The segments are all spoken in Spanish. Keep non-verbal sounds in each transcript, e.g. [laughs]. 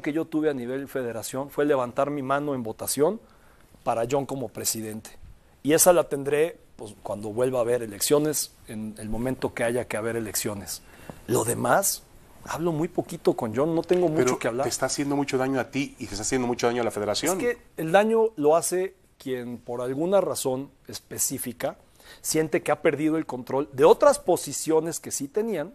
que yo tuve a nivel federación fue levantar mi mano en votación para John como presidente. Y esa la tendré pues, cuando vuelva a haber elecciones, en el momento que haya que haber elecciones. Lo demás, hablo muy poquito con John, no tengo mucho que hablar. Te está haciendo mucho daño a ti y te está haciendo mucho daño a la federación. Es que el daño lo hace quien por alguna razón específica siente que ha perdido el control de otras posiciones que sí tenían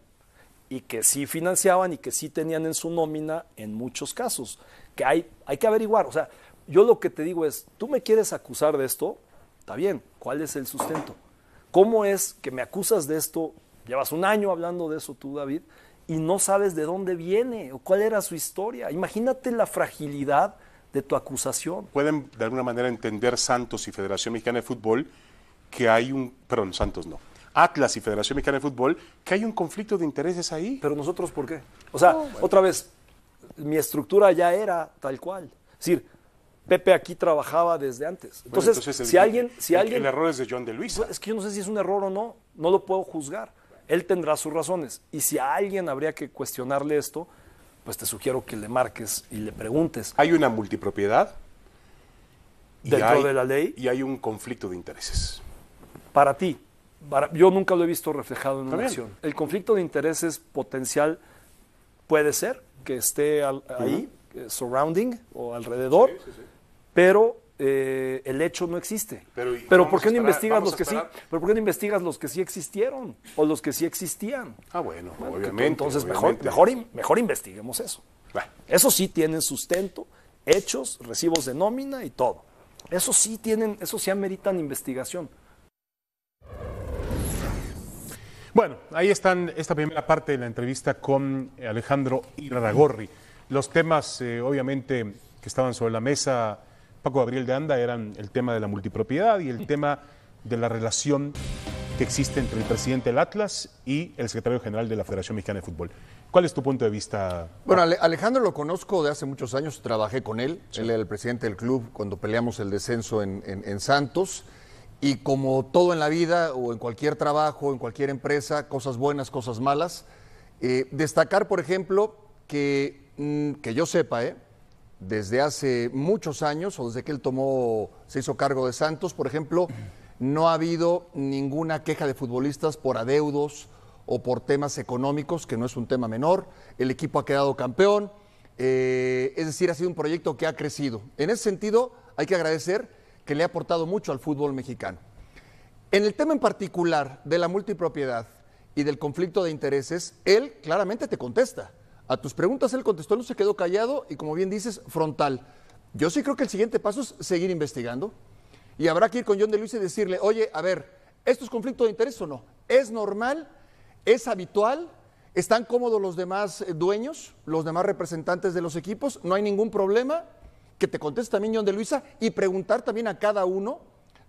y que sí financiaban y que sí tenían en su nómina en muchos casos, que hay, hay que averiguar. O sea, yo lo que te digo es, tú me quieres acusar de esto, está bien, ¿cuál es el sustento? ¿Cómo es que me acusas de esto? Llevas un año hablando de eso tú, David, y no sabes de dónde viene o cuál era su historia. Imagínate la fragilidad de tu acusación. Pueden de alguna manera entender Santos y Federación Mexicana de Fútbol que hay un, perdón, Santos no, Atlas y Federación Mexicana de Fútbol, que hay un conflicto de intereses ahí. Pero nosotros, ¿por qué? O sea, otra vez, mi estructura ya era tal cual. Es decir, Pepe aquí trabajaba desde antes. Entonces, si alguien... Si el, alguien el error es de John de Luis. Es que yo no sé si es un error o no, no lo puedo juzgar. Él tendrá sus razones. Y si a alguien habría que cuestionarle esto, pues te sugiero que le marques y le preguntes. ¿Hay una multipropiedad? Dentro de la ley. Y hay un conflicto de intereses. Para ti, yo nunca lo he visto reflejado en una acción. El conflicto de intereses potencial puede ser que esté ahí, eh, surrounding o alrededor, pero eh, el hecho no existe. Pero, ¿por qué no investigas los que sí? ¿Pero por qué no investigas los que sí existieron o los que sí existían? Ah, bueno, obviamente. Entonces mejor investiguemos eso. Eso sí tiene sustento, hechos, recibos de nómina y todo. Eso sí tienen, eso sí ameritan investigación. Bueno, ahí están esta primera parte de la entrevista con Alejandro Iragorri. Los temas, eh, obviamente, que estaban sobre la mesa, Paco Gabriel de Anda, eran el tema de la multipropiedad y el tema de la relación que existe entre el presidente del Atlas y el secretario general de la Federación Mexicana de Fútbol. ¿Cuál es tu punto de vista? Bueno, Alejandro lo conozco de hace muchos años, trabajé con él, él era el presidente del club cuando peleamos el descenso en Santos. Y como todo en la vida o en cualquier trabajo, en cualquier empresa, cosas buenas, cosas malas, eh, destacar, por ejemplo, que, mm, que yo sepa, ¿eh? desde hace muchos años o desde que él tomó, se hizo cargo de Santos, por ejemplo, no ha habido ninguna queja de futbolistas por adeudos o por temas económicos, que no es un tema menor. El equipo ha quedado campeón, eh, es decir, ha sido un proyecto que ha crecido. En ese sentido, hay que agradecer que le ha aportado mucho al fútbol mexicano. En el tema en particular de la multipropiedad y del conflicto de intereses, él claramente te contesta. A tus preguntas él contestó, no se quedó callado y como bien dices, frontal. Yo sí creo que el siguiente paso es seguir investigando y habrá que ir con John de Luis y decirle, oye, a ver, ¿esto es conflicto de interés o no? ¿Es normal? ¿Es habitual? ¿Están cómodos los demás eh, dueños, los demás representantes de los equipos? ¿No hay ningún problema? que te conteste también John de Luisa y preguntar también a cada uno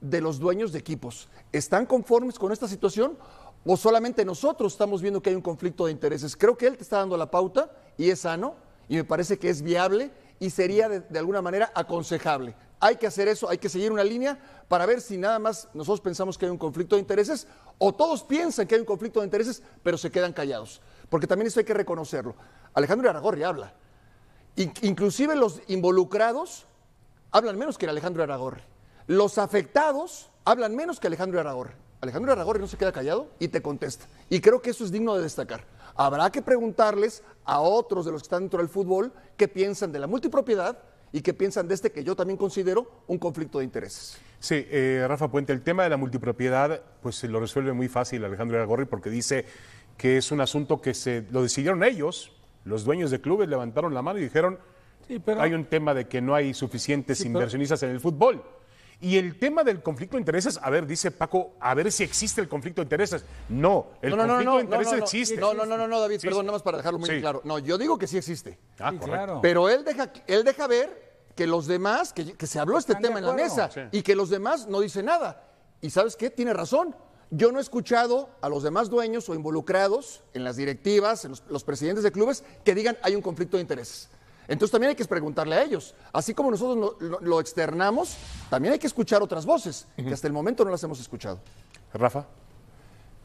de los dueños de equipos. ¿Están conformes con esta situación o solamente nosotros estamos viendo que hay un conflicto de intereses? Creo que él te está dando la pauta y es sano y me parece que es viable y sería de, alguna manera aconsejable. Hay que hacer eso, hay que seguir una línea para ver si nada más nosotros pensamos que hay un conflicto de intereses o todos piensan que hay un conflicto de intereses pero se quedan callados. Porque también eso hay que reconocerlo. Alejandro Aragorri habla Inclusive los involucrados hablan menos que Alejandro Aragorri. Los afectados hablan menos que Alejandro Aragorri. Alejandro Aragorri no se queda callado y te contesta. Y creo que eso es digno de destacar. Habrá que preguntarles a otros de los que están dentro del fútbol qué piensan de la multipropiedad y qué piensan de este que yo también considero un conflicto de intereses. Sí, eh, Rafa Puente, el tema de la multipropiedad pues lo resuelve muy fácil Alejandro Aragorri porque dice que es un asunto que se lo decidieron ellos, los dueños de clubes levantaron la mano y dijeron, hay un tema de que no hay suficientes inversionistas en el fútbol. Y el tema del conflicto de intereses, a ver, dice Paco, a ver si existe el conflicto de intereses. No, el conflicto de intereses existe. No, no, no, no, David, perdón, nada más para dejarlo muy claro. No, yo digo que sí existe. Ah, Claro. Pero él deja, él deja ver que los demás, que, que se habló este tema en la mesa y que los demás no dicen nada. Y sabes qué, tiene razón. Yo no he escuchado a los demás dueños o involucrados en las directivas, en los, presidentes de clubes, que digan hay un conflicto de intereses. Entonces también hay que preguntarle a ellos. Así como nosotros lo, externamos, también hay que escuchar otras voces, que hasta el momento no las hemos escuchado. Rafa.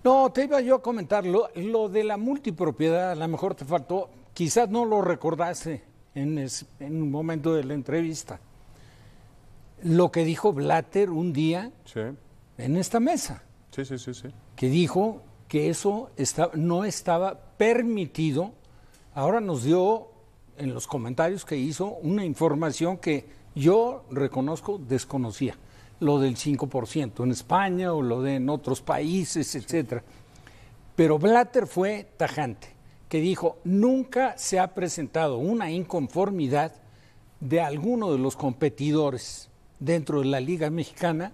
No, te iba yo a comentar, lo, de la multipropiedad, a lo mejor te faltó, quizás no lo recordaste en, un momento de la entrevista. Lo que dijo Blatter un día en esta mesa Sí, Que dijo que eso está, no estaba permitido. Ahora nos dio en los comentarios que hizo una información que yo reconozco desconocía, lo del 5% en España o lo de en otros países, etcétera. Pero Blatter fue tajante, que dijo, "Nunca se ha presentado una inconformidad de alguno de los competidores dentro de la Liga Mexicana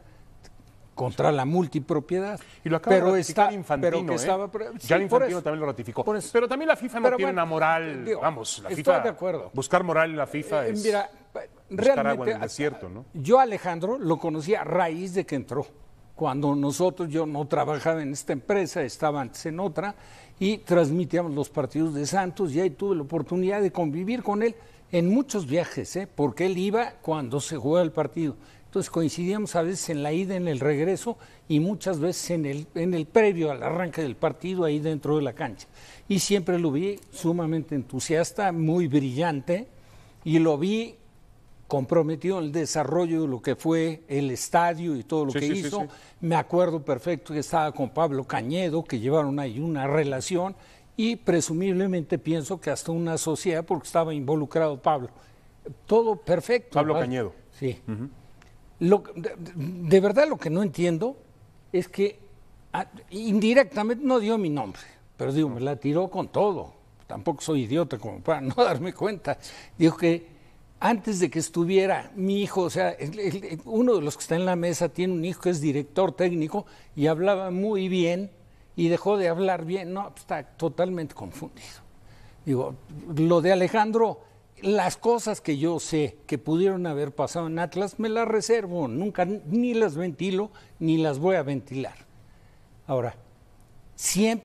contra la multipropiedad. Y lo acaba pero de está, pero ¿eh? también lo ratificó. Pero también la FIFA no tiene una moral, eh, vamos, la estoy de acuerdo. buscar moral en la FIFA eh, es mira, realmente, agua en ah, ¿no? Yo Alejandro lo conocía a raíz de que entró. Cuando nosotros, yo no trabajaba en esta empresa, estaba antes en otra, y transmitíamos los partidos de Santos, y ahí tuve la oportunidad de convivir con él en muchos viajes, ¿eh? porque él iba cuando se juega el partido coincidíamos a veces en la ida, en el regreso y muchas veces en el, en el previo al arranque del partido ahí dentro de la cancha. Y siempre lo vi sumamente entusiasta, muy brillante y lo vi comprometido en el desarrollo de lo que fue el estadio y todo lo que hizo. Me acuerdo perfecto que estaba con Pablo Cañedo, que llevaron ahí una relación y presumiblemente pienso que hasta una sociedad porque estaba involucrado Pablo. Todo perfecto. Pablo Cañedo. Sí. Lo, de, verdad lo que no entiendo es que ah, indirectamente no dio mi nombre, pero digo, me la tiró con todo. Tampoco soy idiota como para [laughs] no darme cuenta. Dijo que antes de que estuviera mi hijo, o sea, uno de los que está en la mesa tiene un hijo que es director técnico y hablaba muy bien y dejó de hablar bien. No, pues, está totalmente confundido. Digo, lo de Alejandro las cosas que yo sé que pudieron haber pasado en Atlas me las reservo, nunca ni las ventilo ni las voy a ventilar. Ahora, siempre